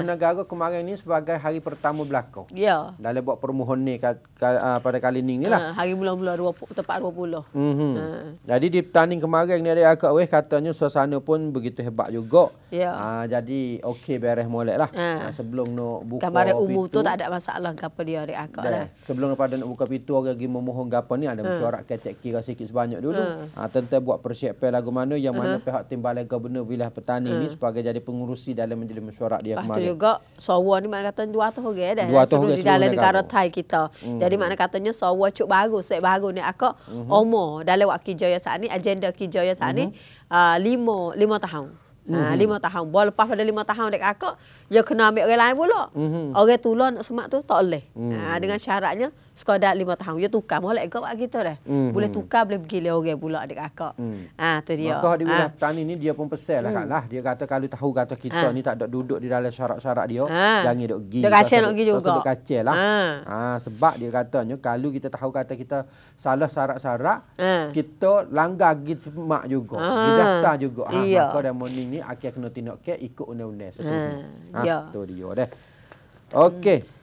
negara kemarin ni sebagai hari pertama berlaku. Ya. Dalam buat permohon ni ka, ka, uh, ah, pada kali ni ni lah. Uh, hari bulan-bulan tepat 20. Mm -hmm. uh. Jadi di pertanding kemarin ni ada akak weh katanya suasana pun begitu hebat juga. Ya. Uh, jadi okey beres molek lah. Uh. Uh, sebelum nak buka Kamar pintu. umum tu tak ada masalah kapa dia ada akak lah. Sebelum daripada nak buka pintu orang pergi memohon kapa ni ada bersuara uh. ketek kira sikit sebanyak dulu. Ha, uh. uh, tentang buat persiapan lagu mana yang uh -huh. mana pihak timbalan gubernur wilayah petani uh. ni sebagai jadi pengurusi dalam menjadi mesyuarat dia kemarin okay. juga sawah ni mana kata 200 orang okay, dah. 200 di dalam negara, Thai kita. Hmm. Jadi mana katanya sawah cuk baru, set baru ni aku hmm. omo dalam waktu kijaya saat ni, agenda kijaya saat ni 5 mhm. ah, lima, lima tahun. Ha, mm-hmm. lima tahun. Bawa lepas pada lima tahun dekat aku, dia kena ambil orang lain pula. Mm-hmm. Orang tulang nak semak tu tak boleh. Mm-hmm. Ha, dengan syaratnya, sekadar lima tahun. Dia tukar. boleh lagi buat kita dah. Mm-hmm. Boleh tukar, boleh pergi lihat orang pula adik kakak. Mm. Ha, tu dia. Maka di wilayah ha. petani ni, dia pun pesel lah mm. Kak hmm. lah. Dia kata kalau tahu kata kita ha. ni tak ada duduk di dalam syarat-syarat dia, ha. jangan duduk pergi. Dia kacil nak pergi juga. Dia kacil lah. ah Ha, sebab dia katanya kalau kita tahu kata kita salah syarat-syarat, ha. kita langgar pergi semak juga. Ha. Di daftar juga. Ha. Iya. Maka dalam morning ni, akhirnya kena tindak ke ikut undang-undang. Ha. Ha. Ya. Tu dia dah. Okey. Mm.